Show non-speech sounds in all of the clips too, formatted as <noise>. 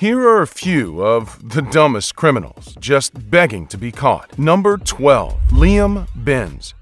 Here are a few of the dumbest criminals just begging to be caught. Number 12, Liam Benz.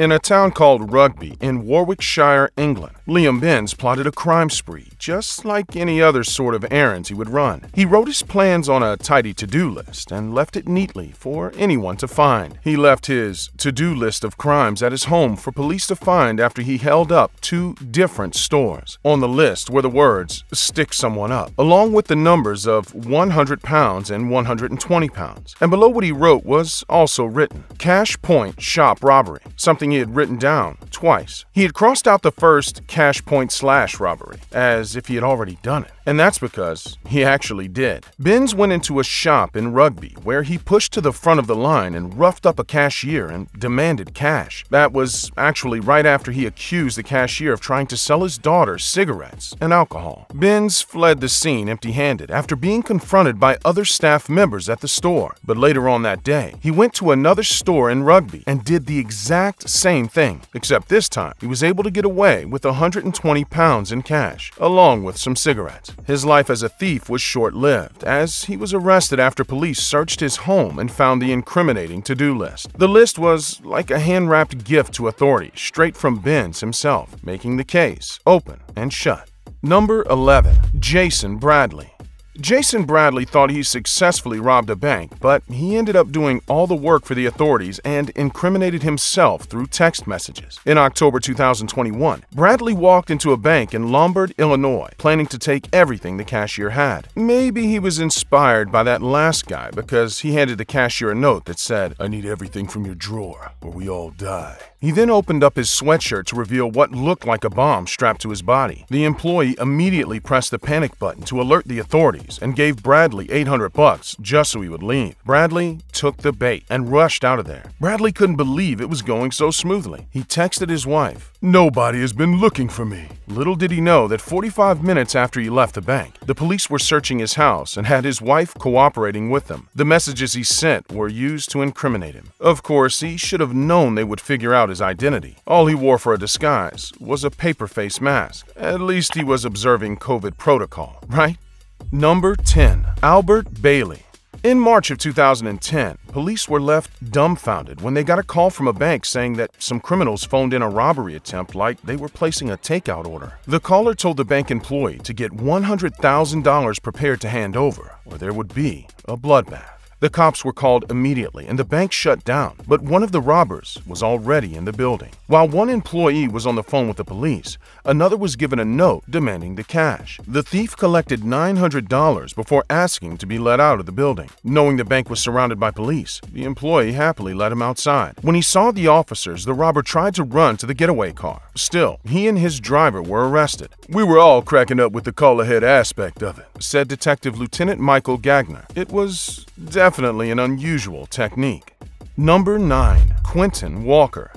In a town called Rugby in Warwickshire, England, Liam Binns plotted a crime spree, just like any other sort of errands he would run. He wrote his plans on a tidy to do list and left it neatly for anyone to find. He left his to do list of crimes at his home for police to find after he held up two different stores. On the list were the words, stick someone up, along with the numbers of 100 pounds and 120 pounds. And below what he wrote was also written, cash point shop robbery, something something he had written down twice. He had crossed out the first cash point slash robbery, as if he had already done it. And that's because he actually did. Binns went into a shop in Rugby where he pushed to the front of the line and roughed up a cashier and demanded cash. That was actually right after he accused the cashier of trying to sell his daughter cigarettes and alcohol. Binns fled the scene empty handed after being confronted by other staff members at the store. But later on that day, he went to another store in Rugby and did the exact same thing, except this time he was able to get away with 120 pounds in cash, along with some cigarettes. His life as a thief was short lived, as he was arrested after police searched his home and found the incriminating to do list. The list was like a hand wrapped gift to authorities, straight from Benz himself, making the case open and shut. Number 11 Jason Bradley. Jason Bradley thought he successfully robbed a bank, but he ended up doing all the work for the authorities and incriminated himself through text messages. In October 2021, Bradley walked into a bank in Lombard, Illinois, planning to take everything the cashier had. Maybe he was inspired by that last guy because he handed the cashier a note that said, I need everything from your drawer or we all die. He then opened up his sweatshirt to reveal what looked like a bomb strapped to his body. The employee immediately pressed the panic button to alert the authorities and gave Bradley 800 bucks just so he would leave. Bradley took the bait and rushed out of there. Bradley couldn't believe it was going so smoothly. He texted his wife, Nobody has been looking for me. Little did he know that 45 minutes after he left the bank, the police were searching his house and had his wife cooperating with them. The messages he sent were used to incriminate him. Of course, he should have known they would figure out his identity. All he wore for a disguise was a paper face mask. At least he was observing COVID protocol, <laughs> right? Number 10. Albert Bailey in March of 2010, police were left dumbfounded when they got a call from a bank saying that some criminals phoned in a robbery attempt like they were placing a takeout order. The caller told the bank employee to get $100,000 prepared to hand over, or there would be a bloodbath. The cops were called immediately and the bank shut down, but one of the robbers was already in the building. While one employee was on the phone with the police, another was given a note demanding the cash. The thief collected $900 before asking to be let out of the building. Knowing the bank was surrounded by police, the employee happily let him outside. When he saw the officers, the robber tried to run to the getaway car. Still, he and his driver were arrested. We were all cracking up with the call ahead aspect of it, said Detective Lieutenant Michael Gagner. It was definitely definitely an unusual technique. Number 9. Quentin Walker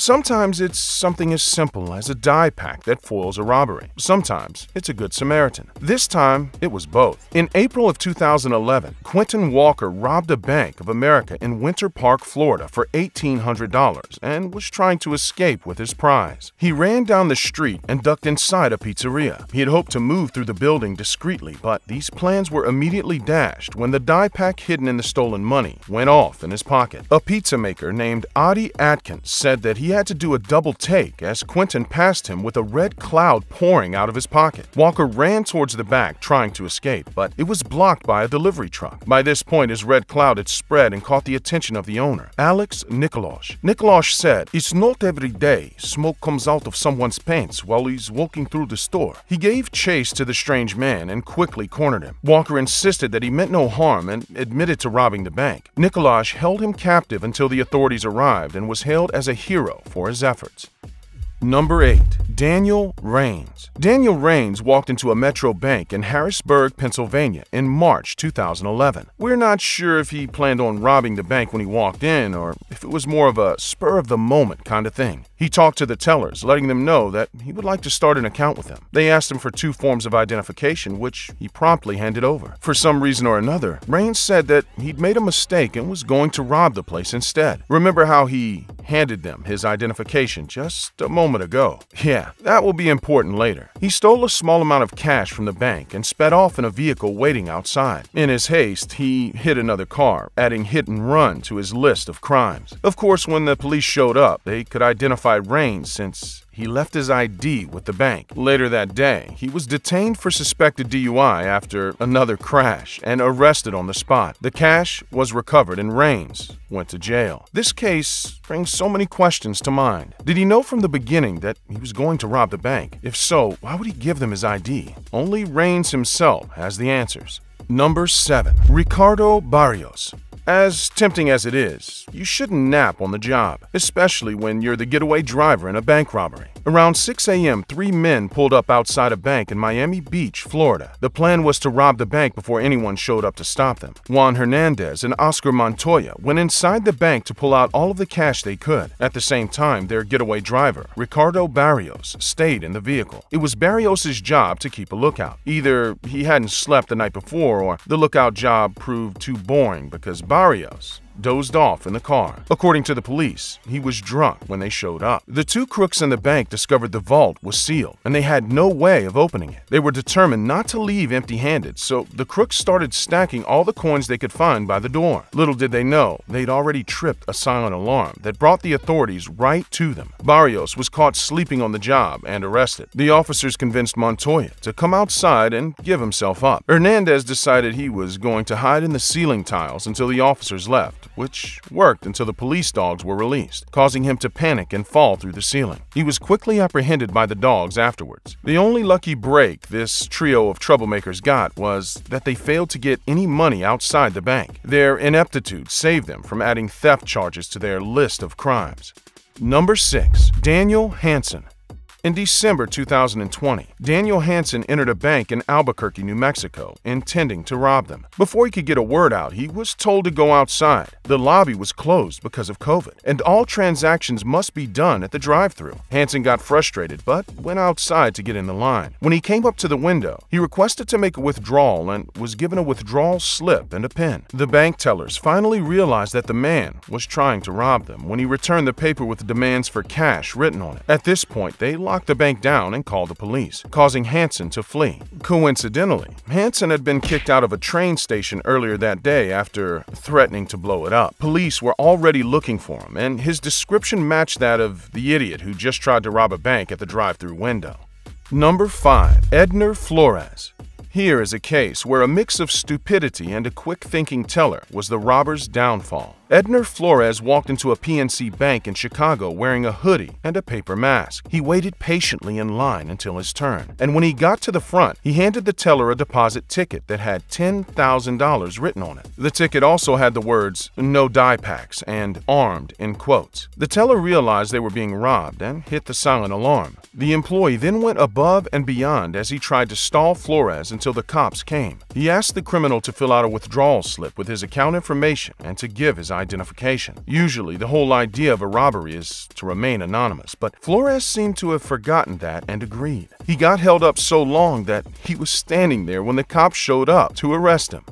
Sometimes it's something as simple as a die pack that foils a robbery. Sometimes it's a good Samaritan. This time, it was both. In April of 2011, Quentin Walker robbed a Bank of America in Winter Park, Florida for $1,800 and was trying to escape with his prize. He ran down the street and ducked inside a pizzeria. He had hoped to move through the building discreetly, but these plans were immediately dashed when the die pack hidden in the stolen money went off in his pocket. A pizza maker named Adi Atkins said that he he had to do a double take as Quentin passed him with a red cloud pouring out of his pocket. Walker ran towards the back, trying to escape, but it was blocked by a delivery truck. By this point, his red cloud had spread and caught the attention of the owner, Alex Nikolosh. Nikolosh said, It's not every day smoke comes out of someone's pants while he's walking through the store. He gave chase to the strange man and quickly cornered him. Walker insisted that he meant no harm and admitted to robbing the bank. Nikolash held him captive until the authorities arrived and was hailed as a hero for his efforts. Number 8. Daniel Raines. Daniel Raines walked into a Metro Bank in Harrisburg, Pennsylvania in March 2011. We're not sure if he planned on robbing the bank when he walked in or if it was more of a spur of the moment kind of thing. He talked to the tellers, letting them know that he would like to start an account with them. They asked him for two forms of identification, which he promptly handed over. For some reason or another, Raines said that he'd made a mistake and was going to rob the place instead. Remember how he handed them his identification just a moment ago? Yeah, that will be important later. He stole a small amount of cash from the bank and sped off in a vehicle waiting outside. In his haste, he hit another car, adding hit and run to his list of crimes. Of course, when the police showed up, they could identify Rain since he left his ID with the bank. Later that day, he was detained for suspected DUI after another crash and arrested on the spot. The cash was recovered and Rains went to jail. This case brings so many questions to mind. Did he know from the beginning that he was going to rob the bank? If so, why would he give them his ID? Only Rains himself has the answers. Number 7. Ricardo Barrios as tempting as it is, you shouldn't nap on the job, especially when you're the getaway driver in a bank robbery. Around 6 a.m., three men pulled up outside a bank in Miami Beach, Florida. The plan was to rob the bank before anyone showed up to stop them. Juan Hernandez and Oscar Montoya went inside the bank to pull out all of the cash they could. At the same time, their getaway driver, Ricardo Barrios, stayed in the vehicle. It was Barrios' job to keep a lookout. Either he hadn't slept the night before or the lookout job proved too boring because Barrios dozed off in the car. According to the police, he was drunk when they showed up. The two crooks in the bank discovered the vault was sealed, and they had no way of opening it. They were determined not to leave empty handed, so the crooks started stacking all the coins they could find by the door. Little did they know, they'd already tripped a silent alarm that brought the authorities right to them. Barrios was caught sleeping on the job and arrested. The officers convinced Montoya to come outside and give himself up. Hernandez decided he was going to hide in the ceiling tiles until the officers left which worked until the police dogs were released, causing him to panic and fall through the ceiling. He was quickly apprehended by the dogs afterwards. The only lucky break this trio of troublemakers got was that they failed to get any money outside the bank. Their ineptitude saved them from adding theft charges to their list of crimes. Number 6. Daniel Hanson in December 2020, Daniel Hanson entered a bank in Albuquerque, New Mexico, intending to rob them. Before he could get a word out, he was told to go outside. The lobby was closed because of COVID, and all transactions must be done at the drive-thru. Hanson got frustrated but went outside to get in the line. When he came up to the window, he requested to make a withdrawal and was given a withdrawal slip and a pen. The bank tellers finally realized that the man was trying to rob them when he returned the paper with demands for cash written on it. At this point, they locked the bank down and called the police, causing Hanson to flee. Coincidentally, Hanson had been kicked out of a train station earlier that day after threatening to blow it up. Police were already looking for him, and his description matched that of the idiot who just tried to rob a bank at the drive-through window. Number 5. Edner Flores here is a case where a mix of stupidity and a quick thinking teller was the robber's downfall. Edner Flores walked into a PNC bank in Chicago wearing a hoodie and a paper mask. He waited patiently in line until his turn, and when he got to the front, he handed the teller a deposit ticket that had $10,000 written on it. The ticket also had the words, no die packs and armed in quotes. The teller realized they were being robbed and hit the silent alarm. The employee then went above and beyond as he tried to stall Flores until the cops came. He asked the criminal to fill out a withdrawal slip with his account information and to give his identification. Usually, the whole idea of a robbery is to remain anonymous, but Flores seemed to have forgotten that and agreed. He got held up so long that he was standing there when the cops showed up to arrest him.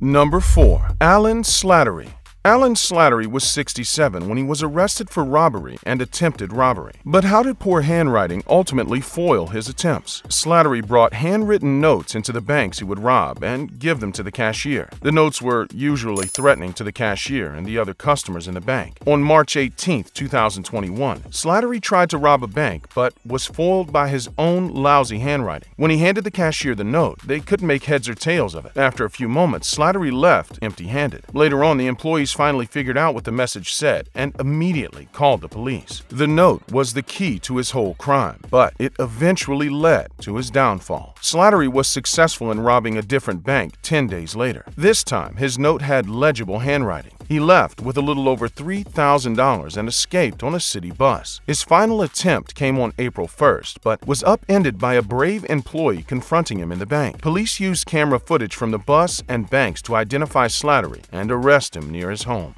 Number 4. Alan Slattery Alan Slattery was 67 when he was arrested for robbery and attempted robbery. But how did poor handwriting ultimately foil his attempts? Slattery brought handwritten notes into the banks he would rob and give them to the cashier. The notes were usually threatening to the cashier and the other customers in the bank. On March 18, 2021, Slattery tried to rob a bank but was foiled by his own lousy handwriting. When he handed the cashier the note, they couldn't make heads or tails of it. After a few moments, Slattery left empty-handed. Later on, the employees finally figured out what the message said and immediately called the police. The note was the key to his whole crime, but it eventually led to his downfall. Slattery was successful in robbing a different bank 10 days later. This time, his note had legible handwriting. He left with a little over $3,000 and escaped on a city bus. His final attempt came on April 1st, but was upended by a brave employee confronting him in the bank. Police used camera footage from the bus and banks to identify Slattery and arrest him near his home.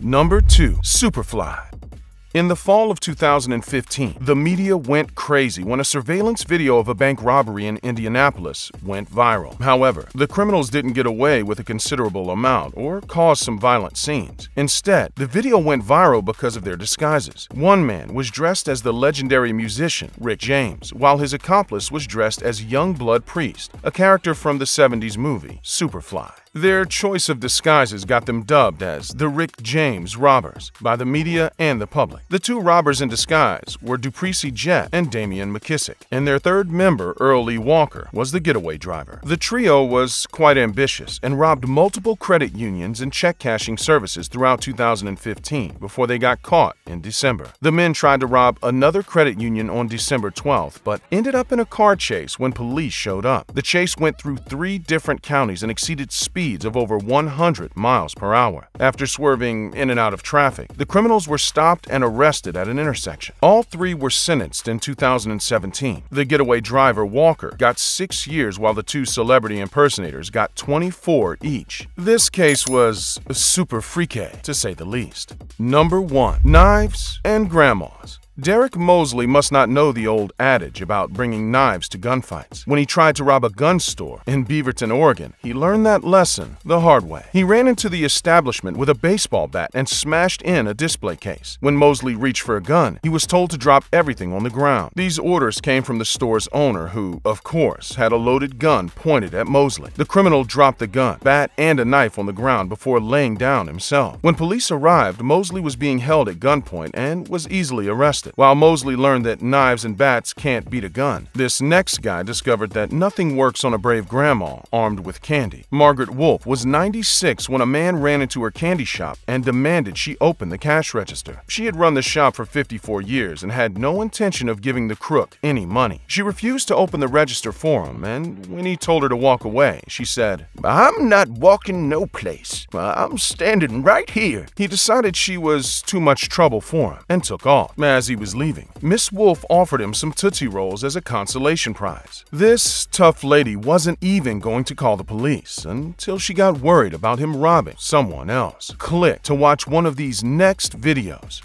Number 2. Superfly in the fall of 2015, the media went crazy when a surveillance video of a bank robbery in Indianapolis went viral. However, the criminals didn't get away with a considerable amount or cause some violent scenes. Instead, the video went viral because of their disguises. One man was dressed as the legendary musician Rick James, while his accomplice was dressed as Youngblood Priest, a character from the 70s movie Superfly. Their choice of disguises got them dubbed as the Rick James Robbers by the media and the public. The two robbers in disguise were Dupree Jett and Damian McKissick, and their third member, Earl Lee Walker, was the getaway driver. The trio was quite ambitious and robbed multiple credit unions and check cashing services throughout 2015 before they got caught in December. The men tried to rob another credit union on December 12th, but ended up in a car chase when police showed up. The chase went through three different counties and exceeded speed speeds of over 100 miles per hour. After swerving in and out of traffic, the criminals were stopped and arrested at an intersection. All three were sentenced in 2017. The getaway driver Walker got six years while the two celebrity impersonators got 24 each. This case was super freaky, to say the least. Number 1. Knives and Grandmas Derek Mosley must not know the old adage about bringing knives to gunfights. When he tried to rob a gun store in Beaverton, Oregon, he learned that lesson the hard way. He ran into the establishment with a baseball bat and smashed in a display case. When Mosley reached for a gun, he was told to drop everything on the ground. These orders came from the store's owner, who, of course, had a loaded gun pointed at Mosley. The criminal dropped the gun, bat, and a knife on the ground before laying down himself. When police arrived, Mosley was being held at gunpoint and was easily arrested arrested, while Mosley learned that knives and bats can't beat a gun. This next guy discovered that nothing works on a brave grandma armed with candy. Margaret Wolf was 96 when a man ran into her candy shop and demanded she open the cash register. She had run the shop for 54 years and had no intention of giving the crook any money. She refused to open the register for him, and when he told her to walk away, she said, I'm not walking no place. I'm standing right here. He decided she was too much trouble for him and took off. As he was leaving, Miss Wolf offered him some Tootsie Rolls as a consolation prize. This tough lady wasn't even going to call the police until she got worried about him robbing someone else. Click to watch one of these next videos.